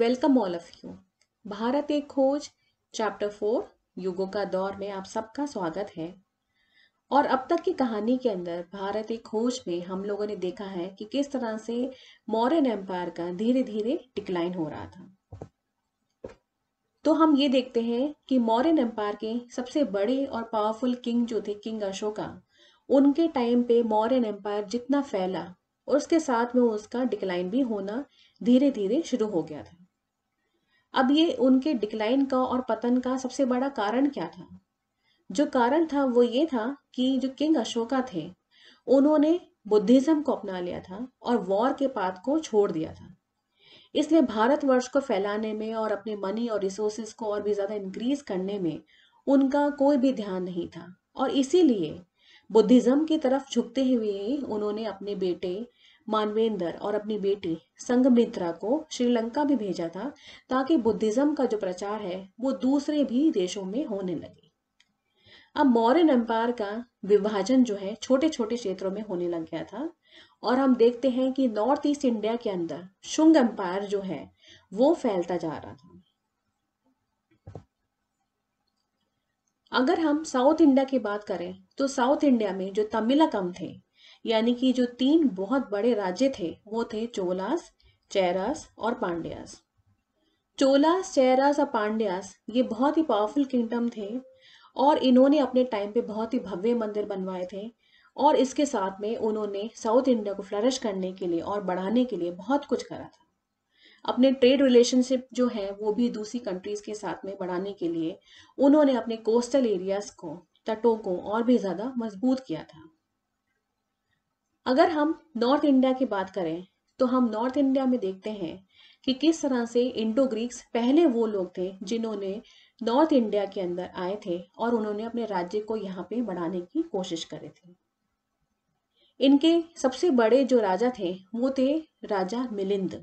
welcome all of you Bharat Ek Khoj chapter four युगों का दौर में आप सबका स्वागत है और अब तक की कहानी के अंदर भारत एक खोज में हम लोगों ने देखा है कि किस तरह से मौर्यन एम्पायर का धीरे धीरे डिक्लाइन हो रहा था तो हम ये देखते हैं कि मौर्यन एम्पायर के सबसे बड़े और पावरफुल किंग जो थे किंग अशोका उनके टाइम पे मौर्यन एम्पायर जितना फैला और उसके साथ में उसका डिक्लाइन भी होना धीरे धीरे शुरू हो गया था अब ये उनके डिक्लाइन का और पतन का सबसे बड़ा कारण क्या था जो कारण था वो ये था कि जो किंग अशोका थे उन्होंने बुद्धिज्म को अपना लिया था और वॉर के पात को छोड़ दिया था इसलिए भारतवर्ष को फैलाने में और अपने मनी और रिसोर्सेज को और भी ज़्यादा इंक्रीज करने में उनका कोई भी ध्यान नहीं था और इसीलिए बुद्धिज्म की तरफ झुकते हुए उन्होंने अपने बेटे मानवेंद्र और अपनी बेटी संगमित्रा को श्रीलंका भी भेजा था ताकि बुद्धिज्म का जो प्रचार है वो दूसरे भी देशों में होने लगे अब मौर्य एम्पायर का विभाजन जो है छोटे छोटे क्षेत्रों में होने लग गया था और हम देखते हैं कि नॉर्थ ईस्ट इंडिया के अंदर शुंग एम्पायर जो है वो फैलता जा रहा था अगर हम साउथ इंडिया की बात करें तो साउथ इंडिया में जो तमिलकम थे यानी कि जो तीन बहुत बड़े राज्य थे वो थे चोलास चैरास और पांड्यास चोलास चैरास और पांड्यास ये बहुत ही पावरफुल किंगडम थे और इन्होंने अपने टाइम पे बहुत ही भव्य मंदिर बनवाए थे और इसके साथ में उन्होंने साउथ इंडिया को फ्लरिश करने के लिए और बढ़ाने के लिए बहुत कुछ करा था अपने ट्रेड रिलेशनशिप जो है वो भी दूसरी कंट्रीज के साथ में बढ़ाने के लिए उन्होंने अपने कोस्टल एरियाज को तटों को और भी ज़्यादा मजबूत किया था अगर हम नॉर्थ इंडिया की बात करें तो हम नॉर्थ इंडिया में देखते हैं कि किस तरह से इंडो ग्रीक्स पहले वो लोग थे जिन्होंने नॉर्थ इंडिया के अंदर आए थे और उन्होंने अपने राज्य को यहाँ पे बढ़ाने की कोशिश करे थी इनके सबसे बड़े जो राजा थे वो थे राजा मिलिंद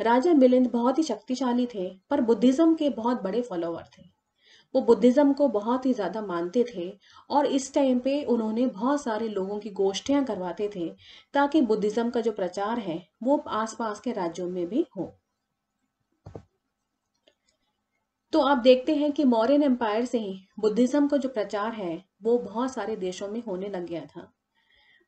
राजा मिलिंद बहुत ही शक्तिशाली थे पर बुद्धिज्म के बहुत बड़े फॉलोवर थे वो बुद्धिज़्म को बहुत ही ज़्यादा मानते थे और इस टाइम पे उन्होंने बहुत सारे लोगों की गोष्ठियां करवाते थे ताकि बुद्धिज़्म का जो प्रचार है वो आसपास के राज्यों में भी हो तो आप देखते हैं कि मौर्यन एम्पायर से ही बुद्धिज़्म का जो प्रचार है वो बहुत सारे देशों में होने लग गया था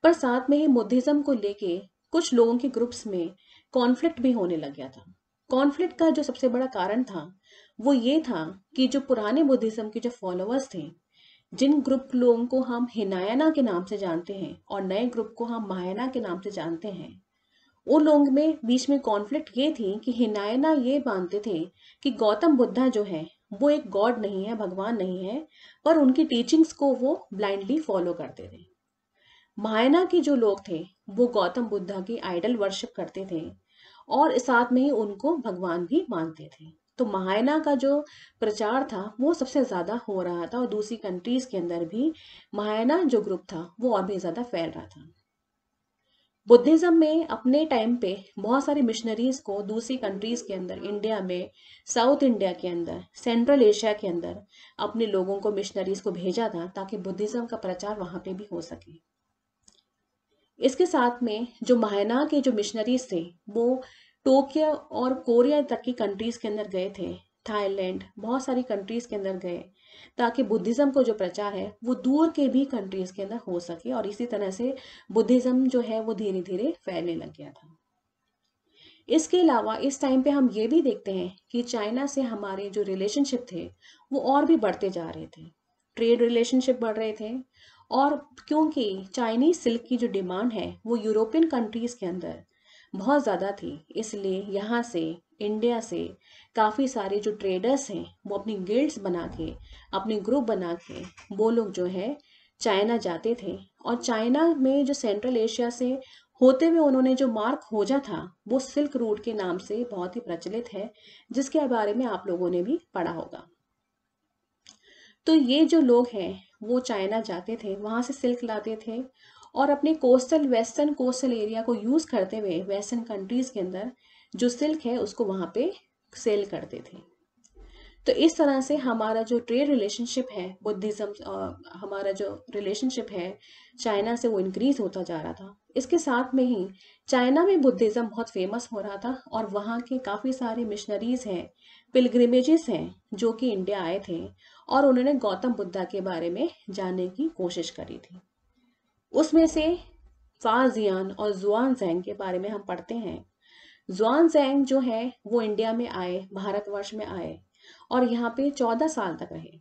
पर साथ में ही बुद्धिज़्म को लेके कुछ लोगों के ग्रुप्स में कॉन्फ्लिक्ट भी होने लग गया था कॉन्फ्लिक्ट का जो सबसे बड़ा कारण था वो ये था कि जो पुराने बुद्धिज्म के जो फॉलोअर्स थे जिन ग्रुप लोगों को हम हिनायना के नाम से जानते हैं और नए ग्रुप को हम मायना के नाम से जानते हैं उन लोगों में बीच में कॉन्फ्लिक्ट ये थी कि हिनायना ये मानते थे कि गौतम बुद्धा जो है वो एक गॉड नहीं है भगवान नहीं है पर उनकी टीचिंग्स को वो ब्लाइंडली फॉलो करते थे मायना के जो लोग थे वो गौतम बुद्धा की आइडल वर्शिप करते थे और साथ में ही उनको भगवान भी मानते थे तो महायना का जो प्रचार था वो सबसे ज़्यादा हो रहा था और दूसरी कंट्रीज़ के अंदर भी महायना जो ग्रुप था वो और भी ज़्यादा फैल रहा था बुद्धिज़्म में अपने टाइम पे बहुत सारे मिशनरीज़ को दूसरी कंट्रीज़ के अंदर इंडिया में साउथ इंडिया के अंदर सेंट्रल एशिया के अंदर अपने लोगों को मिशनरीज़ को भेजा था ताकि बुद्धिज़्म का प्रचार वहां पे भी हो सके इसके साथ में जो महायना के जो मिशनरीज थे वो टोक्यो और कोरिया तक की कंट्रीज के अंदर गए थे थाईलैंड बहुत सारी कंट्रीज के अंदर गए ताकि बुद्धिज्म को जो प्रचार है वो दूर के भी कंट्रीज के अंदर हो सके और इसी तरह से बुद्धिज्म जो है वो धीरे धीरे फैलने लग गया था इसके अलावा इस टाइम पे हम ये भी देखते हैं कि चाइना से हमारे जो रिलेशनशिप थे वो और भी बढ़ते जा रहे थे ट्रेड रिलेशनशिप बढ़ रहे थे और क्योंकि चाइनीज सिल्क की जो डिमांड है वो यूरोपियन कंट्रीज के अंदर बहुत ज़्यादा थी इसलिए यहाँ से इंडिया से काफ़ी सारे जो ट्रेडर्स हैं वो अपनी गिल्ड्स बना के अपने ग्रुप बना के वो लोग जो है चाइना जाते थे और चाइना में जो सेंट्रल एशिया से होते हुए उन्होंने जो मार्क खोजा था वो सिल्क रूट के नाम से बहुत ही प्रचलित है जिसके बारे में आप लोगों ने भी पढ़ा होगा तो ये जो लोग हैं वो चाइना जाते थे वहाँ से सिल्क लाते थे और अपने कोस्टल वेस्टर्न कोस्टल एरिया को यूज़ करते हुए वेस्टर्न कंट्रीज़ के अंदर जो सिल्क है उसको वहाँ पे सेल करते थे तो इस तरह से हमारा जो ट्रेड रिलेशनशिप है बुद्धिज़्म हमारा जो रिलेशनशिप है चाइना से वो इंक्रीज होता जा रहा था इसके साथ में ही चाइना में बुद्धिज़्म बहुत फेमस हो रहा था और वहाँ के काफ़ी सारे मिशनरीज़ हैं पिलग्रिमेजेस हैं जो कि इंडिया आए थे और उन्होंने गौतम बुद्धा के बारे में जानने की कोशिश करी थी उसमें से फाजियान और जुआन जैंग के बारे में हम पढ़ते हैं जुआन जैंग जो है वो इंडिया में आए भारतवर्ष में आए और यहाँ पे चौदह साल तक रहे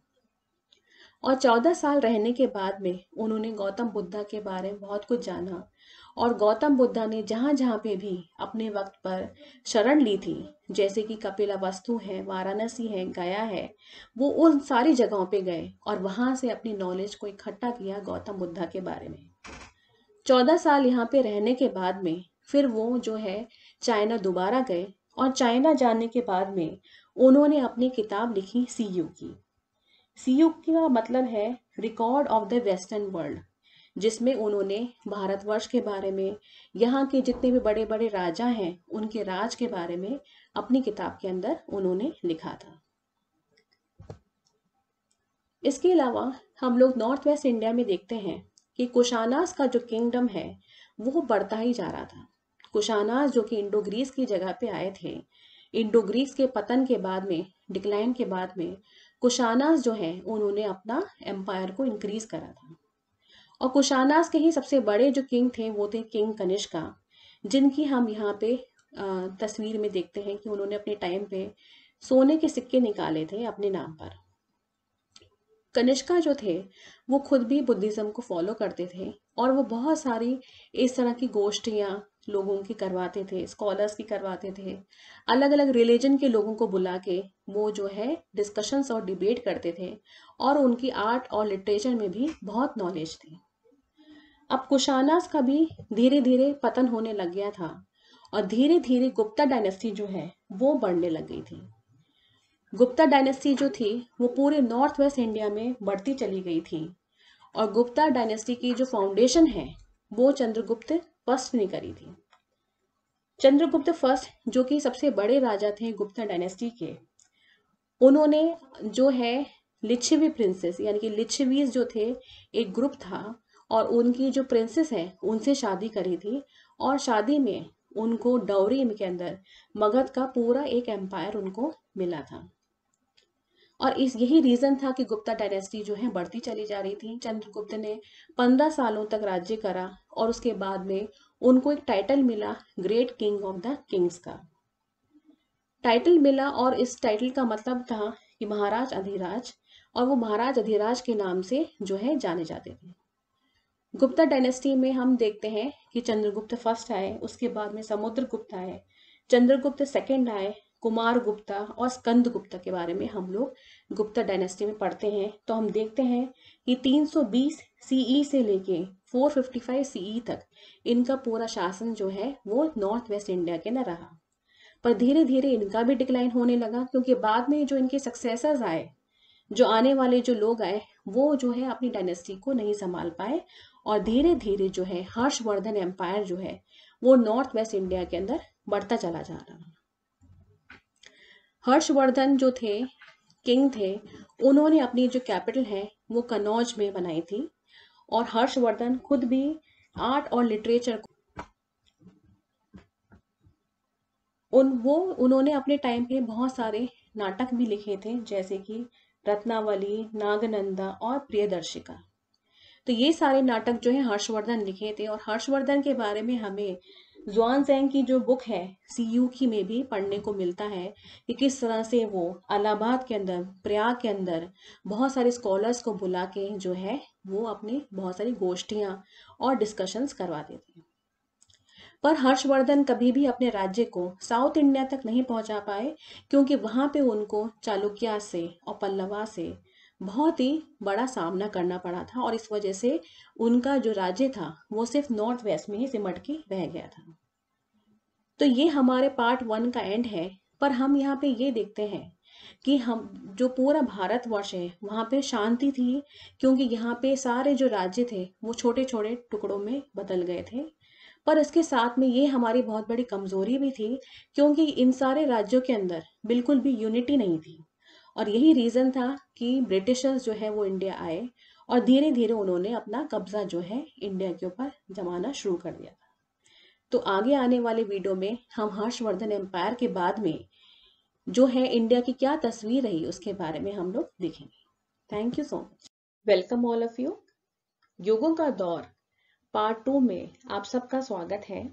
और चौदह साल रहने के बाद में उन्होंने गौतम बुद्धा के बारे में बहुत कुछ जाना और गौतम बुद्धा ने जहाँ जहाँ पे भी अपने वक्त पर शरण ली थी जैसे कि कपिला वस्तु है वाराणसी है गया है वो उन सारी जगहों पे गए और वहाँ से अपनी नॉलेज को इकट्ठा किया गौतम बुद्धा के बारे में चौदह साल यहाँ पे रहने के बाद में फिर वो जो है चाइना दोबारा गए और चाइना जाने के बाद में उन्होंने अपनी किताब लिखी सी यू की सी यू का मतलब है record of the western world जिसमें उन्होंने भारतवर्ष के बारे में यहाँ के जितने भी बड़े बड़े राजा हैं उनके राज के बारे में अपनी किताब के अंदर उन्होंने लिखा था इसके अलावा हम लोग नॉर्थ वेस्ट इंडिया में देखते हैं कि कुशानास का जो किंगडम है वो बढ़ता ही जा रहा था कुशानास जो कि इंडो ग्रीस की जगह पे आए थे इंडो ग्रीस के पतन के बाद में डिक्लाइन के बाद में कुशानास जो है उन्होंने अपना एम्पायर को इंक्रीज करा था और कुशानास के ही सबसे बड़े जो किंग थे वो थे किंग कनिष्का जिनकी हम यहाँ पे तस्वीर में देखते हैं कि उन्होंने अपने टाइम पे सोने के सिक्के निकाले थे अपने नाम पर कनिष्का जो थे वो खुद भी बुद्धिज़्म को फॉलो करते थे और वो बहुत सारी इस तरह की गोष्ठियाँ लोगों की करवाते थे स्कॉलर्स की करवाते थे अलग अलग रिलीजन के लोगों को बुला के वो जो है डिस्कशंस और डिबेट करते थे और उनकी आर्ट और लिटरेचर में भी बहुत नॉलेज थी अब कुशानास का भी धीरे धीरे पतन होने लग गया था और धीरे धीरे गुप्ता डायनेस्टी जो है वो बढ़ने लग गई थी गुप्ता डायनेस्टी जो थी वो पूरे नॉर्थ वेस्ट इंडिया में बढ़ती चली गई थी और गुप्ता डायनेस्टी की जो फाउंडेशन है वो चंद्रगुप्त फर्स्ट ने करी थी चंद्रगुप्त फर्स्ट जो कि सबसे बड़े राजा थे गुप्ता डायनेस्टी के उन्होंने जो है लिच्छवी प्रिंसेस यानी कि लिच्छवीज जो थे एक ग्रुप था और उनकी जो प्रिंसेस है उनसे शादी करी थी और शादी में उनको डौरी के अंदर मगध का पूरा एक एम्पायर उनको मिला था और इस यही रीज़न था कि गुप्ता डायनेस्टी जो है बढ़ती चली जा रही थी चंद्रगुप्त ने पंद्रह सालों तक राज्य करा और उसके बाद में उनको एक टाइटल मिला great king of the kings का टाइटल मिला और इस टाइटल का मतलब था कि महाराज अधिराज और वो महाराज अधिराज के नाम से जो है जाने जाते थे गुप्ता डायनेस्टी में हम देखते हैं कि चंद्रगुप्त फर्स्ट आए उसके बाद में समुद्रगुप्त आए चंद्रगुप्त सेकंड आए कुमार गुप्ता और स्कंद गुप्ता के बारे में हम लोग गुप्ता डायनेस्टी में पढ़ते हैं तो हम देखते हैं कि 320 सीई e से लेके 455 सीई e तक इनका पूरा शासन जो है वो नॉर्थ वेस्ट इंडिया के न रहा पर धीरे धीरे इनका भी डिक्लाइन होने लगा क्योंकि बाद में जो इनके सक्सेसर्स आए जो आने वाले जो लोग आए वो जो है अपनी डायनेस्टी को नहीं संभाल पाए और धीरे धीरे जो है हर्षवर्धन एम्पायर जो है वो नॉर्थ वेस्ट इंडिया के अंदर बढ़ता चला जा रहा हर्षवर्धन जो थे किंग थे उन्होंने अपनी जो कैपिटल है वो कनौज में बनाई थी और हर्षवर्धन खुद भी आर्ट और लिटरेचर को उन वो उन्होंने अपने टाइम पे बहुत सारे नाटक भी लिखे थे जैसे कि रत्नावली नागनंदा और प्रियदर्शिका तो ये सारे नाटक जो है हर्षवर्धन लिखे थे और हर्षवर्धन के बारे में हमें जुआन जैंग की जो बुक है सी यू की में भी पढ़ने को मिलता है कि किस तरह से वो अलाहाबाद के अंदर प्रयाग के अंदर बहुत सारे स्कॉलर्स को बुला के जो है वो अपने बहुत सारी गोष्ठियाँ और डिस्कशंस करवा देते हैं पर हर्षवर्धन कभी भी अपने राज्य को साउथ इंडिया तक नहीं पहुंचा पाए क्योंकि वहां पे उनको चालुक्या से और पल्लवा से बहुत ही बड़ा सामना करना पड़ा था और इस वजह से उनका जो राज्य था वो सिर्फ नॉर्थ वेस्ट में ही सिमट के रह गया था तो ये हमारे पार्ट वन का एंड है पर हम यहाँ पे ये देखते हैं कि हम जो पूरा भारतवर्ष है वहाँ पे शांति थी क्योंकि यहाँ पे सारे जो राज्य थे वो छोटे छोटे टुकड़ों में बदल गए थे पर इसके साथ में ये हमारी बहुत बड़ी कमजोरी भी थी क्योंकि इन सारे राज्यों के अंदर बिल्कुल भी यूनिटी नहीं थी और यही रीज़न था कि ब्रिटिशर्स जो है वो इंडिया आए और धीरे धीरे उन्होंने अपना कब्जा जो है इंडिया के ऊपर जमाना शुरू कर दिया तो आगे आने वाले वीडियो में हम हर्षवर्धन एम्पायर के बाद में जो है इंडिया की क्या तस्वीर रही उसके बारे में हम लोग देखेंगे thank you so much welcome all of you योगों का दौर पार्ट टू में आप सबका स्वागत है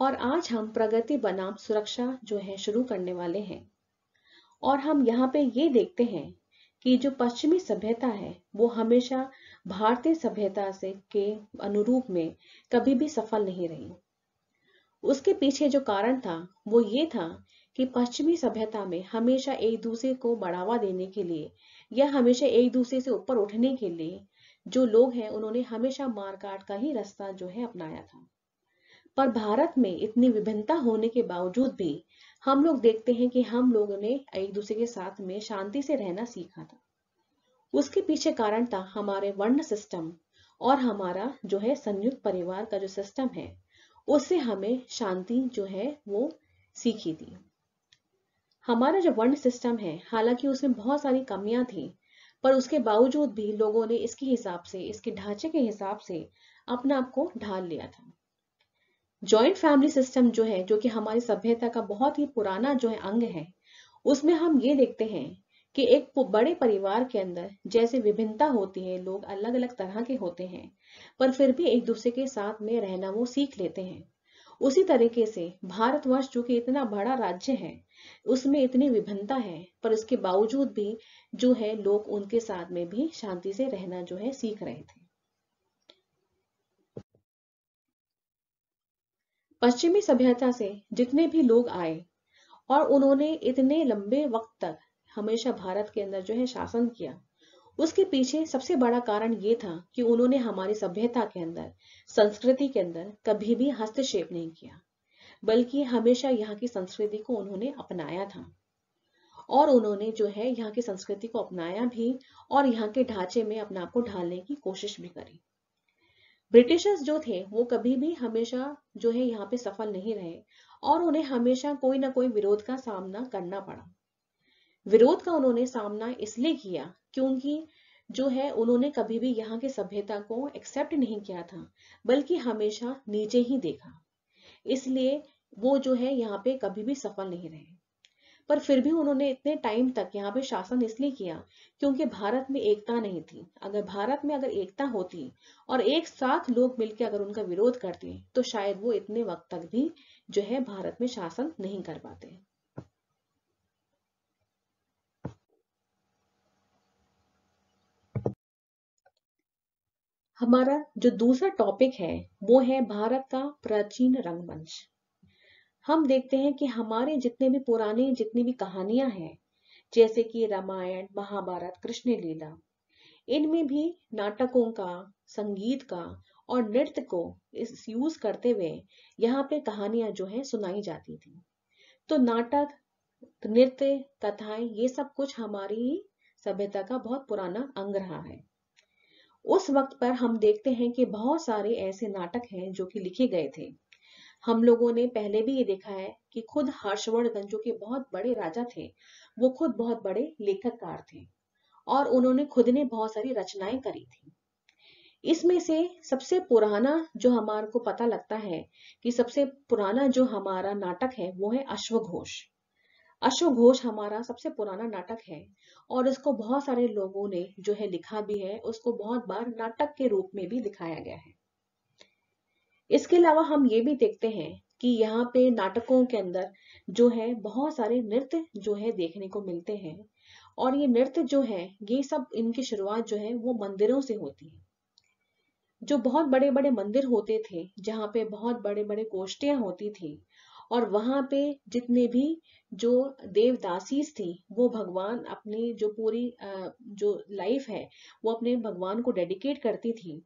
और आज हम प्रगति बनाम सुरक्षा जो है शुरू करने वाले हैं और हम यहाँ पे ये देखते हैं कि जो पश्चिमी सभ्यता है वो हमेशा भारतीय सभ्यता से के अनुरूप में कभी भी सफल नहीं रही उसके पीछे जो कारण था वो ये था कि पश्चिमी सभ्यता में हमेशा एक दूसरे को बढ़ावा देने के लिए या हमेशा एक दूसरे से ऊपर उठने के लिए जो लोग हैं उन्होंने हमेशा मारकाट का ही रास्ता जो है अपनाया था पर भारत में इतनी विभिन्नता होने के बावजूद भी हम लोग देखते हैं कि हम लोगों ने एक दूसरे के साथ में शांति से रहना सीखा था उसके पीछे कारण था हमारे वर्ण सिस्टम और हमारा जो है संयुक्त परिवार का जो सिस्टम है उससे हमें शांति जो है वो सीखी थी हमारा जो वर्ण सिस्टम है हालांकि उसमें बहुत सारी कमियां थी पर उसके बावजूद भी लोगों ने इसके हिसाब से इसके ढांचे के हिसाब से अपना आप को ढाल लिया था जॉइंट फैमिली सिस्टम जो है जो कि हमारी सभ्यता का बहुत ही पुराना जो है अंग है उसमें हम ये देखते हैं कि एक बड़े परिवार के अंदर जैसे विभिन्नता होती है लोग अलग अलग तरह के होते हैं पर फिर भी एक दूसरे के साथ में रहना वो सीख लेते हैं उसी तरीके से भारतवर्ष जो कि इतना बड़ा राज्य है उसमें इतनी विभिन्नता है पर उसके बावजूद भी जो है लोग उनके साथ में भी शांति से रहना जो है सीख रहे थे पश्चिमी सभ्यता से जितने भी लोग आए और उन्होंने इतने लंबे वक्त तक हमेशा भारत के अंदर जो है शासन किया उसके पीछे सबसे बड़ा कारण ये था कि उन्होंने हमारी सभ्यता के अंदर संस्कृति के अंदर कभी भी हस्तक्षेप नहीं किया बल्कि हमेशा यहाँ की संस्कृति को उन्होंने अपनाया था और उन्होंने जो है यहाँ की संस्कृति को अपनाया भी और यहाँ के ढांचे में अपने आप को ढालने की कोशिश भी करी ब्रिटिशर्स जो थे वो कभी भी हमेशा जो है यहाँ पे सफल नहीं रहे और उन्हें हमेशा कोई ना कोई विरोध का सामना करना पड़ा विरोध का उन्होंने सामना इसलिए किया क्योंकि जो है उन्होंने कभी भी यहाँ की सभ्यता को एक्सेप्ट नहीं किया था बल्कि हमेशा नीचे ही देखा इसलिए वो जो है यहाँ पे कभी भी सफल नहीं रहे पर फिर भी उन्होंने इतने टाइम तक यहाँ पे शासन इसलिए किया क्योंकि भारत में एकता नहीं थी अगर भारत में अगर एकता होती और एक साथ लोग मिलकर अगर उनका विरोध करते तो शायद वो इतने वक्त तक भी जो है भारत में शासन नहीं कर पाते हमारा जो दूसरा टॉपिक है वो है भारत का प्राचीन रंगमंच हम देखते हैं कि हमारे जितने भी पुराने जितनी भी कहानियां हैं जैसे कि रामायण महाभारत कृष्ण लीला इनमें भी नाटकों का संगीत का और नृत्य को इस यूज करते हुए यहाँ पे कहानियां जो है सुनाई जाती थी तो नाटक नृत्य कथाएं ये सब कुछ हमारी सभ्यता का बहुत पुराना अंग रहा है उस वक्त पर हम देखते हैं कि बहुत सारे ऐसे नाटक हैं जो कि लिखे गए थे हम लोगों ने पहले भी ये देखा है कि खुद हर्षवर्धन जो कि बहुत बड़े राजा थे वो खुद बहुत बड़े लेखककार थे और उन्होंने खुद ने बहुत सारी रचनाएं करी थी इसमें से सबसे पुराना जो हमारे को पता लगता है कि सबसे पुराना जो हमारा नाटक है वो है अश्वघोष अश्वघोष हमारा सबसे पुराना नाटक है और इसको बहुत सारे लोगों ने जो है लिखा भी है उसको बहुत बार नाटक के रूप में भी दिखाया गया है इसके अलावा हम ये भी देखते हैं कि यहाँ पे नाटकों के अंदर जो है बहुत सारे नृत्य जो है देखने को मिलते हैं और ये नृत्य जो है ये सब इनकी शुरुआत जो है वो मंदिरों से होती है जो बहुत बड़े बड़े मंदिर होते थे जहाँ पे बहुत बड़े बड़े गोष्ठियां होती थी और वहां पे जितने भी जो देवदासीस थी वो भगवान अपनी जो पूरी जो लाइफ है वो अपने भगवान को डेडिकेट करती थी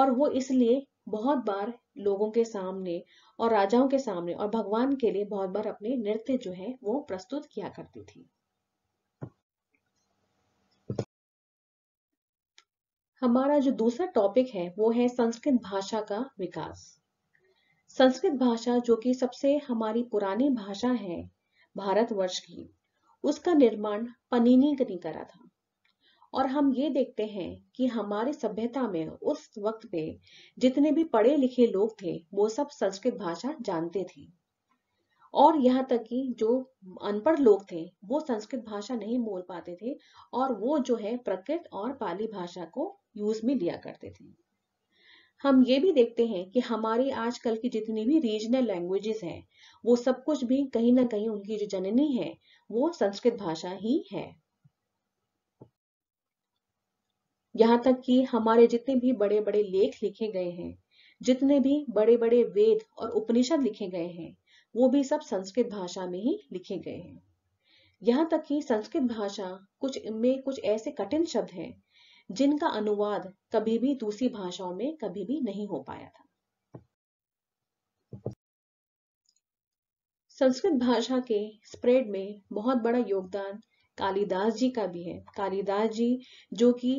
और वो इसलिए बहुत बार लोगों के सामने और राजाओं के सामने और भगवान के लिए बहुत बार अपने नृत्य जो है वो प्रस्तुत किया करती थी हमारा जो दूसरा टॉपिक है वो है संस्कृत भाषा का विकास संस्कृत भाषा जो कि सबसे हमारी पुरानी भाषा है भारतवर्ष की उसका निर्माण पनीनी ने करा था और हम ये देखते हैं कि हमारी सभ्यता में उस वक्त पे जितने भी पढ़े लिखे लोग थे वो सब संस्कृत भाषा जानते थे और यहाँ तक कि जो अनपढ़ लोग थे वो संस्कृत भाषा नहीं बोल पाते थे और वो जो है प्रकृत और पाली भाषा को यूज में लिया करते थे हम ये भी देखते हैं कि हमारी आजकल की जितनी भी रीजनल लैंग्वेजेस हैं वो सब कुछ भी कहीं ना कहीं उनकी जो जननी है वो संस्कृत भाषा ही है यहाँ तक कि हमारे जितने भी बड़े बड़े लेख लिखे गए हैं जितने भी बड़े बड़े वेद और उपनिषद लिखे गए हैं वो भी सब संस्कृत भाषा में ही लिखे गए हैं यहाँ तक कि संस्कृत भाषा कुछ में कुछ ऐसे कठिन शब्द हैं जिनका अनुवाद कभी भी दूसरी भाषाओं में कभी भी नहीं हो पाया था संस्कृत भाषा के स्प्रेड में बहुत बड़ा योगदान कालिदास जी का भी है कालिदास जी जो कि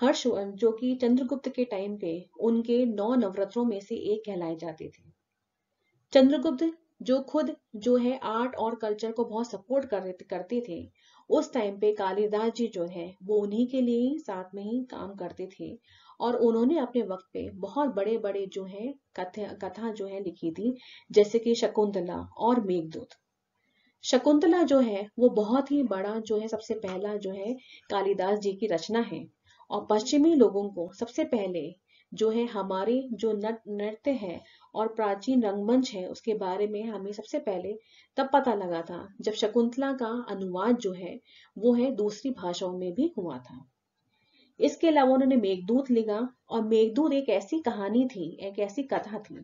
हर्ष अं, जो कि चंद्रगुप्त के टाइम पे उनके नौ नवरत्नों में से एक कहलाए जाते थे चंद्रगुप्त जो खुद जो है आर्ट और कल्चर को बहुत सपोर्ट कर, करते थे उस टाइम पे कालिदास जी जो है वो उन्हीं के लिए ही साथ में ही काम करते थे और उन्होंने अपने वक्त पे बहुत बड़े बड़े जो है कथा जो है लिखी थी जैसे कि शकुंतला और मेघदूत शकुंतला जो है वो बहुत ही बड़ा जो है सबसे पहला जो है कालिदास जी की रचना है और पश्चिमी लोगों को सबसे पहले जो है हमारे जो नृत्य है और प्राचीन रंगमंच है उसके बारे में हमें सबसे पहले तब पता लगा था जब शकुंतला का अनुवाद जो है वो है दूसरी भाषाओं में भी हुआ था इसके अलावा उन्होंने मेघदूत लिखा और मेघदूत एक ऐसी कहानी थी एक ऐसी कथा थी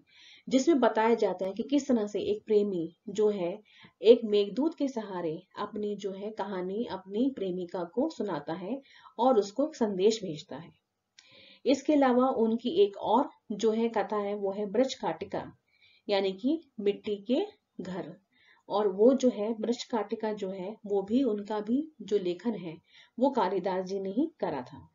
जिसमें बताया जाता है कि किस तरह से एक प्रेमी जो है एक मेघदूत के सहारे अपनी जो है कहानी अपनी प्रेमिका को सुनाता है और उसको एक संदेश भेजता है इसके अलावा उनकी एक और जो है कथा है वो है ब्रज काटिका यानी कि मिट्टी के घर और वो जो है ब्रज काटिका जो है वो भी उनका भी जो लेखन है वो कालिदास जी ने ही करा था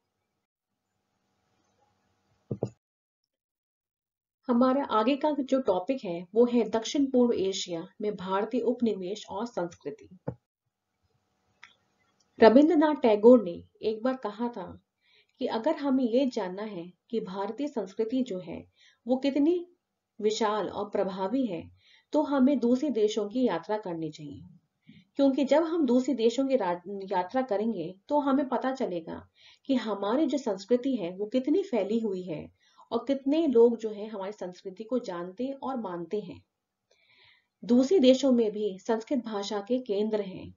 हमारा आगे का जो टॉपिक है वो है दक्षिण पूर्व एशिया में भारतीय उपनिवेश और संस्कृति रविंद्रनाथ टैगोर ने एक बार कहा था कि अगर हमें ये जानना है कि भारतीय संस्कृति जो है वो कितनी विशाल और प्रभावी है तो हमें दूसरे देशों की यात्रा करनी चाहिए क्योंकि जब हम दूसरे देशों की यात्रा करेंगे तो हमें पता चलेगा कि हमारी जो संस्कृति है वो कितनी फैली हुई है और कितने लोग जो है हमारी संस्कृति को जानते और मानते हैं दूसरे देशों में भी संस्कृत भाषा के केंद्र हैं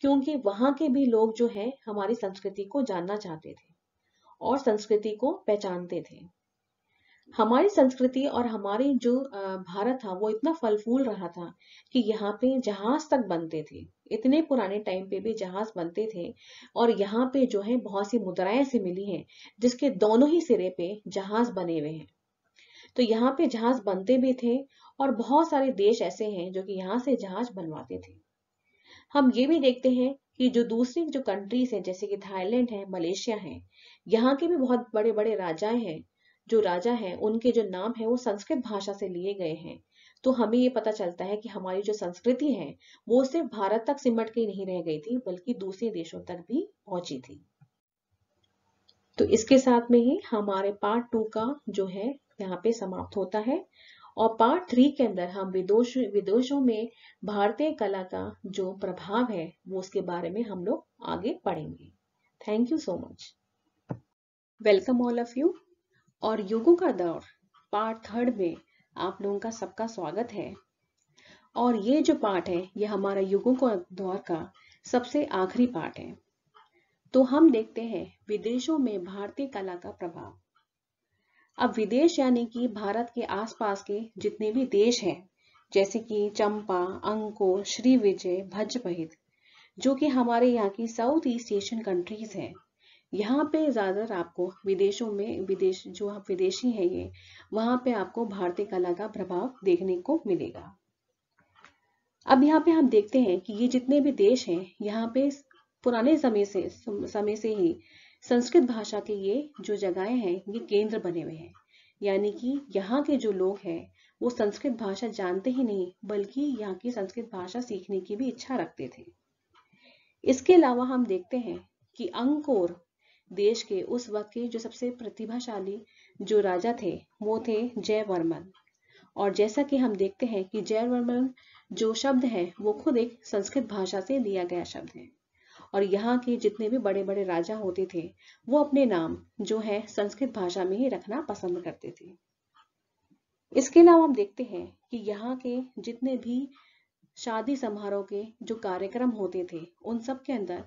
क्योंकि वहां के भी लोग जो है हमारी संस्कृति को जानना चाहते थे और संस्कृति को पहचानते थे हमारी संस्कृति और हमारी जो भारत था वो इतना फल फूल रहा था कि यहाँ पे जहाज तक बनते थे इतने पुराने टाइम पे भी जहाज बनते थे और यहाँ पे जो है बहुत सी मुद्राएं ऐसी मिली हैं जिसके दोनों ही सिरे पे जहाज बने हुए हैं तो यहाँ पे जहाज बनते भी थे और बहुत सारे देश ऐसे हैं जो कि यहाँ से जहाज बनवाते थे हम ये भी देखते हैं कि जो दूसरी जो कंट्रीज हैं जैसे कि थाईलैंड है मलेशिया है यहाँ के भी बहुत बड़े बड़े राजाएं हैं जो राजा हैं उनके जो नाम है वो संस्कृत भाषा से लिए गए हैं तो हमें ये पता चलता है कि हमारी जो संस्कृति है वो सिर्फ भारत तक सिमट के नहीं रह गई थी बल्कि दूसरे देशों तक भी पहुंची थी तो इसके साथ में ही हमारे पार्ट टू का जो है यहाँ पे समाप्त होता है और पार्ट थ्री के अंदर हम विदोश विदोशों में भारतीय कला का जो प्रभाव है वो उसके बारे में हम लोग आगे पढ़ेंगे thank you so much welcome all of you और योगों का दौर पार्ट थर्ड में आप लोगों का सबका स्वागत है और ये जो पार्ट है ये हमारा युगों का दौर का सबसे आखिरी पार्ट है तो हम देखते हैं विदेशों में भारतीय कला का प्रभाव अब विदेश यानी कि भारत के आसपास के जितने भी देश हैं जैसे कि चंपा अंको श्री विजय भज जो कि हमारे यहाँ की साउथ ईस्ट एशियन कंट्रीज हैं यहाँ पे ज़्यादातर आपको विदेशों में विदेश जो आप विदेशी हैं ये वहाँ पे आपको भारतीय कला का प्रभाव देखने को मिलेगा अब यहाँ पे आप देखते हैं कि ये जितने भी देश हैं यहाँ पे पुराने समय से समय से ही संस्कृत भाषा के ये जो जगहें हैं ये केंद्र बने हुए हैं यानी कि यहाँ के जो लोग हैं वो संस्कृत भाषा जानते ही नहीं बल्कि यहाँ की संस्कृत भाषा सीखने की भी इच्छा रखते थे इसके अलावा हम देखते हैं कि अंकोर देश के उस वक्त के जो सबसे प्रतिभाशाली जो राजा थे वो थे जयवर्मन और जैसा कि हम देखते हैं कि जयवर्मन जो शब्द है वो खुद एक संस्कृत भाषा से लिया गया शब्द है और यहाँ के जितने भी बड़े बड़े राजा होते थे वो अपने नाम जो है संस्कृत भाषा में ही रखना पसंद करते थे इसके अलावा हम देखते हैं कि यहाँ के जितने भी शादी समारोह के जो कार्यक्रम होते थे उन सब के अंदर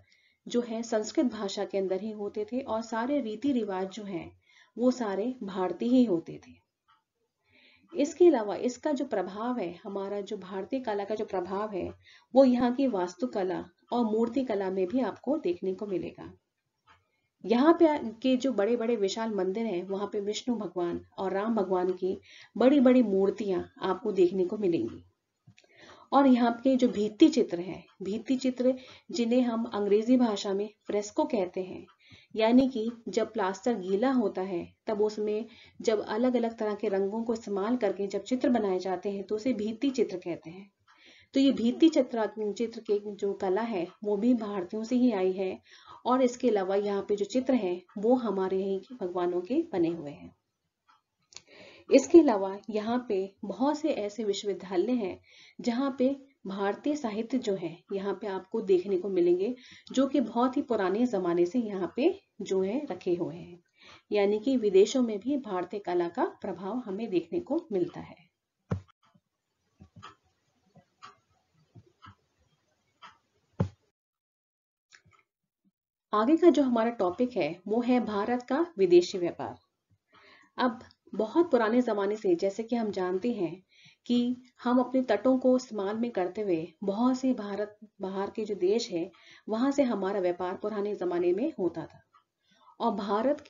जो है संस्कृत भाषा के अंदर ही होते थे और सारे रीति रिवाज जो हैं वो सारे भारतीय ही होते थे इसके अलावा इसका जो प्रभाव है हमारा जो भारतीय कला का जो प्रभाव है वो यहाँ की वास्तुकला और मूर्ति कला में भी आपको देखने को मिलेगा यहाँ पे के जो बड़े बड़े विशाल मंदिर हैं वहां पे विष्णु भगवान और राम भगवान की बड़ी बड़ी मूर्तियां आपको देखने को मिलेंगी और यहाँ पे जो भित्ति चित्र हैं भित्ति चित्र जिन्हें हम अंग्रेजी भाषा में फ्रेस्को कहते हैं यानी कि जब प्लास्टर गीला होता है तब उसमें जब अलग अलग तरह के रंगों को इस्तेमाल करके जब चित्र बनाए जाते हैं तो उसे भित्ति चित्र कहते हैं तो ये भित्ति चित्र चित्र के जो कला है वो भी भारतीयों से ही आई है और इसके अलावा यहाँ पे जो चित्र है वो हमारे यहीं भगवानों के बने हुए हैं इसके अलावा यहाँ पे बहुत से ऐसे विश्वविद्यालय हैं जहाँ पे भारतीय साहित्य जो है यहाँ पे आपको देखने को मिलेंगे जो कि बहुत ही पुराने जमाने से यहाँ पे जो है रखे हुए हैं यानी कि विदेशों में भी भारतीय कला का प्रभाव हमें देखने को मिलता है आगे का जो हमारा टॉपिक है वो है भारत का विदेशी व्यापार अब बहुत पुराने ज़माने से जैसे कि हम जानते हैं कि हम अपने तटों को इस्तेमाल में करते हुए बहुत से भारत बाहर के जो देश है वहां से हमारा व्यापार पुराने ज़माने में होता था और भारत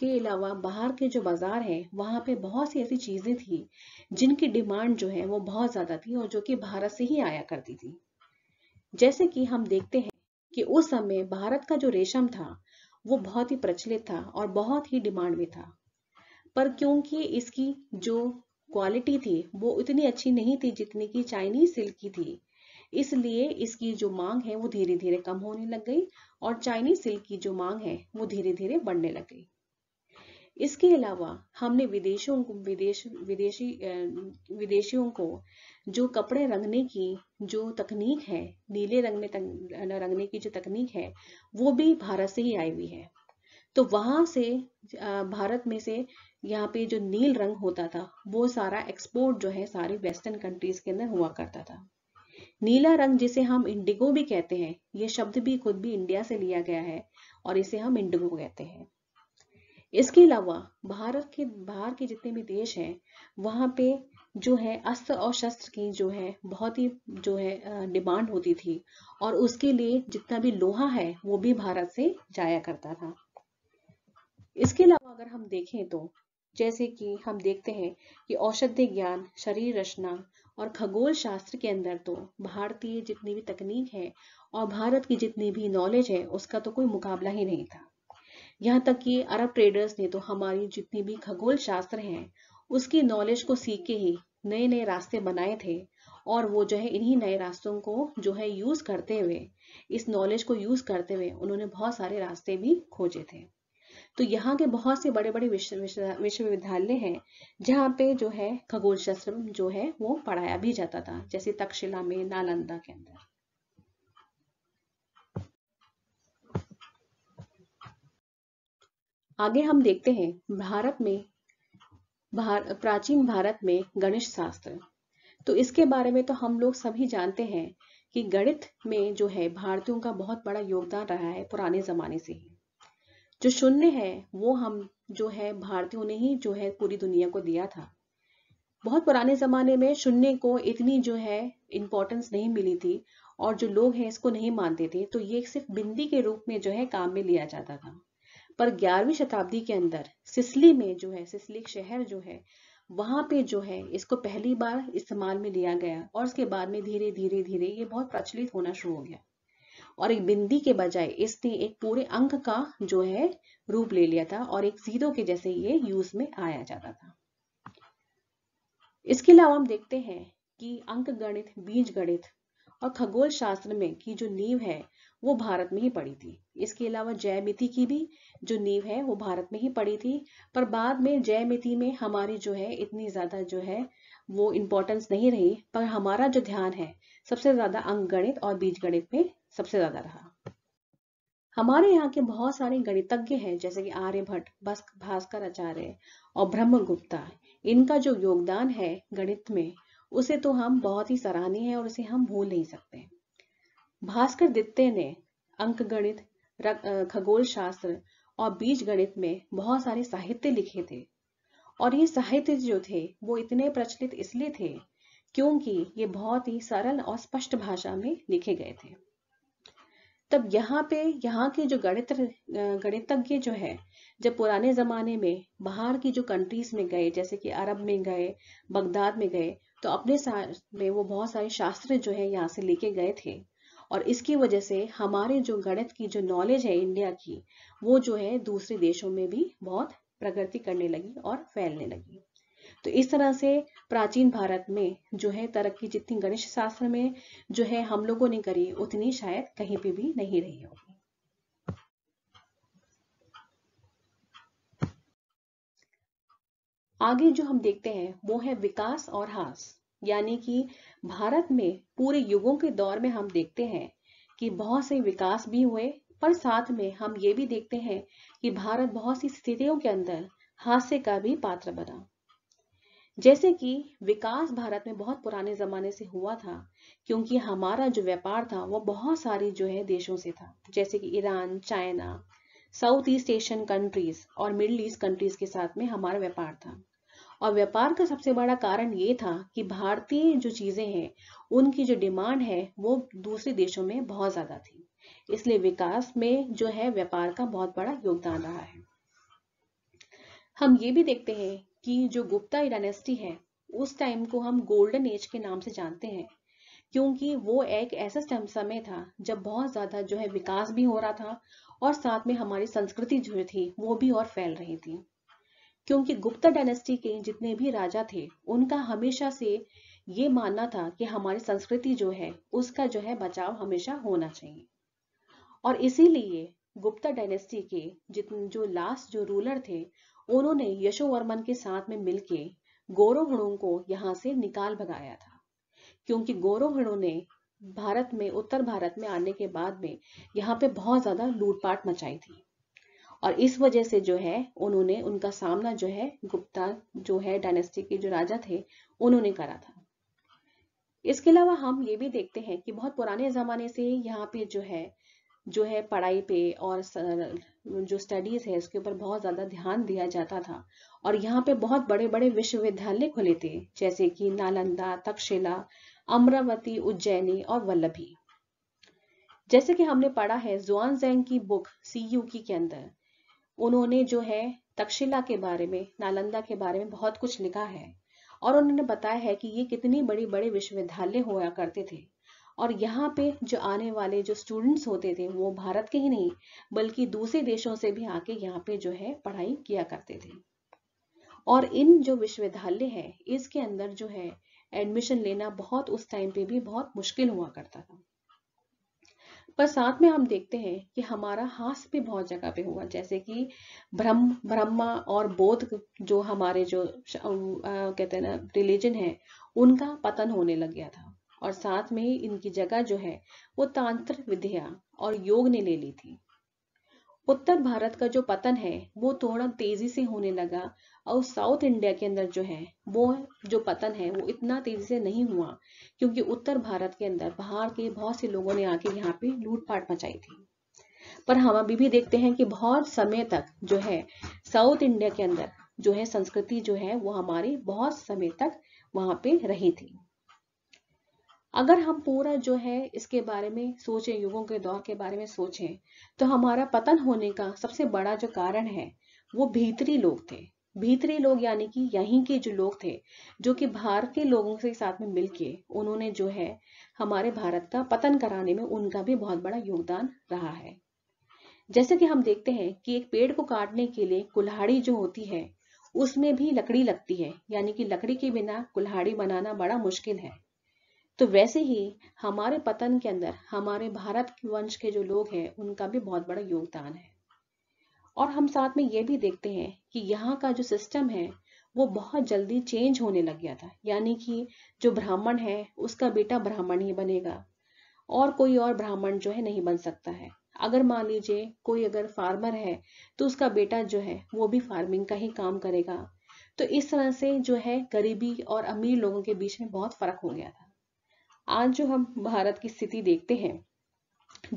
के अलावा बाहर के जो बाज़ार हैं वहां पे बहुत सी ऐसी चीज़ें थी जिनकी डिमांड जो है वो बहुत ज़्यादा थी और जो कि भारत से ही आया करती थी जैसे कि हम देखते हैं कि उस समय भारत का जो रेशम था वो बहुत ही प्रचलित था और बहुत ही डिमांड में था पर क्योंकि इसकी जो क्वालिटी थी वो इतनी अच्छी नहीं थी जितनी की चाइनीज सिल्क की थी इसलिए इसकी जो मांग है वो धीरे धीरे कम होने लग गई और चाइनीज सिल्क की जो मांग है वो धीरे धीरे बढ़ने लग गई इसके अलावा हमने विदेशों को विदेश विदेशी विदेशियों को जो कपड़े रंगने की जो तकनीक है नीले रंग में तक, रंगने की जो तकनीक है वो भी भारत से ही आई हुई है तो वहां से भारत में से यहाँ पे जो नील रंग होता था वो सारा एक्सपोर्ट जो है सारे वेस्टर्न कंट्रीज के अंदर हुआ करता था नीला रंग जिसे हम इंडिगो भी कहते हैं ये शब्द भी खुद भी इंडिया से लिया गया है और इसे हम इंडिगो कहते हैं इसके अलावा भारत के बाहर के जितने भी देश हैं वहां पे जो है अस्त्र और शस्त्र की जो है बहुत ही जो है डिमांड होती थी और उसके लिए जितना भी लोहा है वो भी भारत से जाया करता था इसके अलावा अगर हम देखें तो जैसे कि हम देखते हैं कि औषधि ज्ञान शरीर रचना और खगोल शास्त्र के अंदर तो भारतीय जितनी भी तकनीक है और भारत की जितनी भी नॉलेज है उसका तो कोई मुकाबला ही नहीं था यहाँ तक कि अरब ट्रेडर्स ने तो हमारी जितनी भी खगोल शास्त्र हैं उसकी नॉलेज को सीख के ही नए नए रास्ते बनाए थे और वो जो है इन्हीं नए रास्तों को जो है यूज़ करते हुए इस नॉलेज को यूज़ करते हुए उन्होंने बहुत सारे रास्ते भी खोजे थे तो यहाँ के बहुत से बड़े बड़े विश्वविद्यालय हैं जहाँ पे जो है खगोल शास्त्र जो है वो पढ़ाया भी जाता था जैसे तक्षशिला में नालंदा के अंदर आगे हम देखते हैं भारत में भार, प्राचीन भारत में गणित शास्त्र तो इसके बारे में तो हम लोग सभी जानते हैं कि गणित में जो है भारतीयों का बहुत बड़ा योगदान रहा है पुराने जमाने से ही जो शून्य है वो हम जो है भारतीयों ने ही जो है पूरी दुनिया को दिया था बहुत पुराने जमाने में शून्य को इतनी जो है इम्पोर्टेंस नहीं मिली थी और जो लोग हैं इसको नहीं मानते थे तो ये सिर्फ बिंदी के रूप में जो है काम में लिया जाता था पर ग्यारहवीं शताब्दी के अंदर सिसली में जो है सिसली शहर जो है वहां पे जो है इसको पहली बार इस्तेमाल में लिया गया और उसके बाद में धीरे धीरे धीरे ये बहुत प्रचलित होना शुरू हो गया और एक बिंदी के बजाय इसने एक पूरे अंक का जो है रूप ले लिया था और एक जीरो के जैसे ये यूज में आया जाता था इसके अलावा हम देखते हैं कि अंक गणित बीज गणित और खगोल शास्त्र में की जो नींव है वो भारत में ही पड़ी थी इसके अलावा जयमिति की भी जो नींव है वो भारत में ही पड़ी थी पर बाद में जयमिति में हमारी जो है इतनी ज़्यादा जो है वो इम्पोर्टेंस नहीं रही पर हमारा जो ध्यान है सबसे ज्यादा अंक गणित और बीज गणित में सबसे ज्यादा रहा हमारे यहाँ के बहुत सारे गणितज्ञ हैं जैसे कि आर्यभट्ट भास्कर आचार्य और ब्रह्मगुप्ता इनका जो योगदान है गणित में उसे तो हम बहुत ही सराहनीय है और उसे हम भूल नहीं सकते भास्कर दित्य ने अंक गणित खगोल शास्त्र और बीज गणित में बहुत सारे साहित्य लिखे थे और ये साहित्य जो थे वो इतने प्रचलित इसलिए थे क्योंकि ये बहुत ही सरल और स्पष्ट भाषा में लिखे गए थे तब यहाँ पे यहाँ के जो गणित गणितज्ञ जो है जब पुराने जमाने में बाहर की जो कंट्रीज में गए जैसे कि अरब में गए बगदाद में गए तो अपने साथ में वो बहुत सारे शास्त्र जो है यहाँ से लेके गए थे और इसकी वजह से हमारे जो गणित की जो नॉलेज है इंडिया की वो जो है दूसरे देशों में भी बहुत प्रगति करने लगी और फैलने लगी तो इस तरह से प्राचीन भारत में जो है तरक्की जितनी गणेश शास्त्र में जो है हम लोगों ने करी उतनी शायद कहीं पे भी नहीं रही होगी आगे जो हम देखते हैं वो है विकास और हास यानी कि भारत में पूरे युगों के दौर में हम देखते हैं कि बहुत से विकास भी हुए पर साथ में हम ये भी देखते हैं कि भारत बहुत सी स्थितियों के अंदर हास्य का भी पात्र बना जैसे कि विकास भारत में बहुत पुराने ज़माने से हुआ था क्योंकि हमारा जो व्यापार था वो बहुत सारे जो है देशों से था जैसे कि Iran China South East Asian countries और मिडल ईस्ट कंट्रीज के साथ में हमारा व्यापार था और व्यापार का सबसे बड़ा कारण ये था कि भारतीय जो चीज़ें हैं उनकी जो डिमांड है वो दूसरे देशों में बहुत ज़्यादा थी इसलिए विकास में जो है व्यापार का बहुत बड़ा योगदान रहा है हम ये भी देखते हैं कि जो गुप्ता डायनेस्टी है उस टाइम को हम गोल्डन एज के नाम से जानते हैं क्योंकि वो एक ऐसा समय था जब बहुत ज़्यादा जो है विकास भी हो रहा था और साथ में हमारी संस्कृति जो थी वो भी और फैल रही थी क्योंकि गुप्ता डायनेस्टी के जितने भी राजा थे उनका हमेशा से ये मानना था कि हमारी संस्कृति जो है उसका जो है बचाव हमेशा होना चाहिए और इसीलिए गुप्ता डायनेस्टी के जितने जो लास्ट जो रूलर थे उन्होंने यशोवर्मन के साथ में मिलके गौरवगणों को यहाँ से निकाल भगाया था क्योंकि गौरवगणों ने भारत में उत्तर भारत में आने के बाद में यहाँ पे बहुत ज्यादा लूटपाट मचाई थी और इस वजह से जो है उन्होंने उनका सामना जो है गुप्ता जो है डायनेस्टी के जो राजा थे उन्होंने करा था इसके अलावा हम ये भी देखते हैं कि बहुत पुराने जमाने से यहाँ पे जो है जो है पढ़ाई पे और जो स्टडीज़ है इसके ऊपर बहुत ज़्यादा ध्यान दिया जाता था और यहाँ पे बहुत बड़े बड़े विश्वविद्यालय खुले थे जैसे कि नालंदा तक्षशिला अमरावती उज्जैनी और वल्लभी जैसे कि हमने पढ़ा है जुआन जैंग की बुक सी यू की के अंदर उन्होंने जो है तक्षशिला के बारे में नालंदा के बारे में बहुत कुछ लिखा है और उन्होंने बताया है कि ये कितनी बड़ी बड़े विश्वविद्यालय हुआ करते थे और यहाँ पे जो आने वाले जो स्टूडेंट्स होते थे वो भारत के ही नहीं बल्कि दूसरे देशों से भी आके यहाँ पे जो है पढ़ाई किया करते थे और इन जो विश्वविद्यालय है इसके अंदर जो है एडमिशन लेना बहुत उस टाइम पे भी बहुत मुश्किल हुआ करता था पर साथ में हम देखते हैं कि हमारा हास भी बहुत जगह पे हुआ जैसे कि ब्रह्म ब्रह्मा और बोध जो हमारे जो कहते हैं ना रिलीजन है उनका पतन होने लग गया था और साथ में ही इनकी जगह जो है वो तांत्र विद्या और योग ने ले ली थी उत्तर भारत का जो पतन है वो थोड़ा तेजी से होने लगा और साउथ इंडिया के अंदर जो है वो जो पतन है वो इतना तेजी से नहीं हुआ क्योंकि उत्तर भारत के अंदर बाहर के बहुत से लोगों ने आके यहाँ पे लूटपाट मचाई थी पर हम अभी भी देखते हैं कि बहुत समय तक जो है साउथ इंडिया के अंदर जो है संस्कृति जो है वो हमारी बहुत समय तक वहां पे रही थी अगर हम पूरा जो है इसके बारे में सोचें युगों के दौर के बारे में सोचें तो हमारा पतन होने का सबसे बड़ा जो कारण है वो भीतरी लोग थे भीतरी लोग यानी कि यहीं के जो लोग थे जो कि बाहर के लोगों के साथ में मिलके उन्होंने जो है हमारे भारत का पतन कराने में उनका भी बहुत बड़ा योगदान रहा है जैसे कि हम देखते हैं कि एक पेड़ को काटने के लिए कुल्हाड़ी जो होती है उसमें भी लकड़ी लगती है यानी कि लकड़ी के बिना कुल्हाड़ी बनाना बड़ा मुश्किल है तो वैसे ही हमारे पतन के अंदर हमारे भारत वंश के जो लोग हैं उनका भी बहुत बड़ा योगदान है और हम साथ में ये भी देखते हैं कि यहाँ का जो सिस्टम है वो बहुत जल्दी चेंज होने लग गया था यानी कि जो ब्राह्मण है उसका बेटा ब्राह्मण ही बनेगा और कोई और ब्राह्मण जो है नहीं बन सकता है अगर मान लीजिए कोई अगर फार्मर है तो उसका बेटा जो है वो भी फार्मिंग का ही काम करेगा तो इस तरह से जो है गरीबी और अमीर लोगों के बीच में बहुत फर्क हो गया था आज जो हम भारत की स्थिति देखते हैं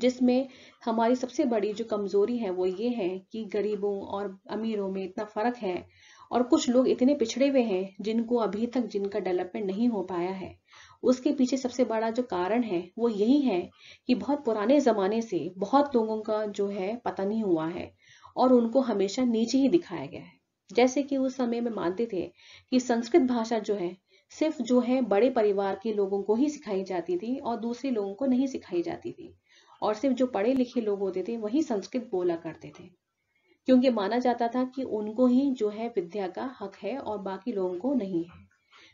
जिसमें हमारी सबसे बड़ी जो कमजोरी है वो ये है कि गरीबों और अमीरों में इतना फर्क है और कुछ लोग इतने पिछड़े हुए हैं जिनको अभी तक जिनका डेवलपमेंट नहीं हो पाया है उसके पीछे सबसे बड़ा जो कारण है वो यही है कि बहुत पुराने जमाने से बहुत लोगों का जो है पता नहीं हुआ है और उनको हमेशा नीचे ही दिखाया गया है जैसे कि उस समय में मानते थे कि संस्कृत भाषा जो है सिर्फ जो है बड़े परिवार के लोगों को ही सिखाई जाती थी और दूसरे लोगों को नहीं सिखाई जाती थी और सिर्फ जो पढ़े लिखे लोग होते थे वही संस्कृत बोला करते थे क्योंकि माना जाता था कि उनको ही जो है विद्या का हक है और बाकी लोगों को नहीं है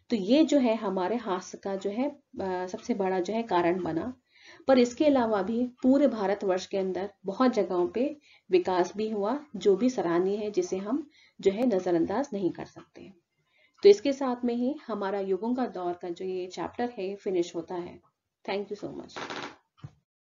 तो ये जो है हमारे हास्य का जो है सबसे बड़ा जो है कारण बना पर इसके अलावा भी पूरे भारतवर्ष के अंदर बहुत जगहों पे विकास भी हुआ जो भी सराहनीय है जिसे हम जो है नज़रअंदाज नहीं कर सकते तो इसके साथ में ही हमारा युगों का दौर का जो ये चैप्टर है फिनिश होता है थैंक यू सो मच